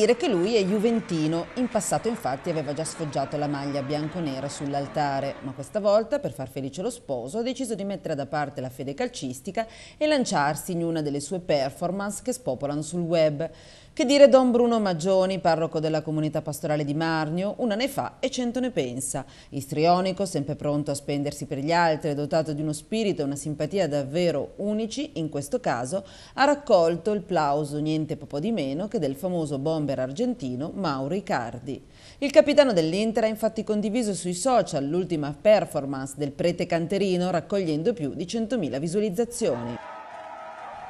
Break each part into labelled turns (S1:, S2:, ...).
S1: dire che lui è juventino. In passato infatti aveva già sfoggiato la maglia bianconera sull'altare, ma questa volta, per far felice lo sposo, ha deciso di mettere da parte la fede calcistica e lanciarsi in una delle sue performance che spopolano sul web. Che dire Don Bruno Maggioni, parroco della comunità pastorale di Marnio, una ne fa e cento ne pensa. Istrionico, sempre pronto a spendersi per gli altri, dotato di uno spirito e una simpatia davvero unici, in questo caso ha raccolto il plauso niente poco di meno che del famoso bomber argentino Mauro Icardi. Il capitano dell'Inter ha infatti condiviso sui social l'ultima performance del prete canterino raccogliendo più di 100.000 visualizzazioni.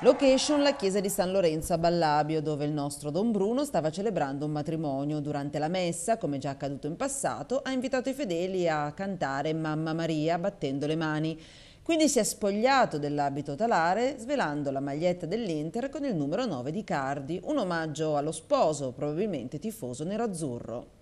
S1: Location la chiesa di San Lorenzo a Ballabio, dove il nostro Don Bruno stava celebrando un matrimonio. Durante la messa, come già accaduto in passato, ha invitato i fedeli a cantare Mamma Maria battendo le mani. Quindi si è spogliato dell'abito talare, svelando la maglietta dell'Inter con il numero 9 di Cardi, un omaggio allo sposo, probabilmente tifoso nerazzurro.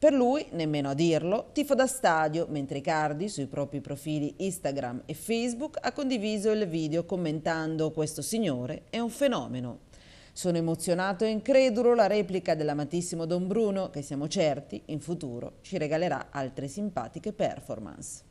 S1: Per lui, nemmeno a dirlo, tifo da stadio, mentre Cardi sui propri profili Instagram e Facebook ha condiviso il video commentando questo signore è un fenomeno. Sono emozionato e incredulo la replica dell'amatissimo Don Bruno che siamo certi in futuro ci regalerà altre simpatiche performance.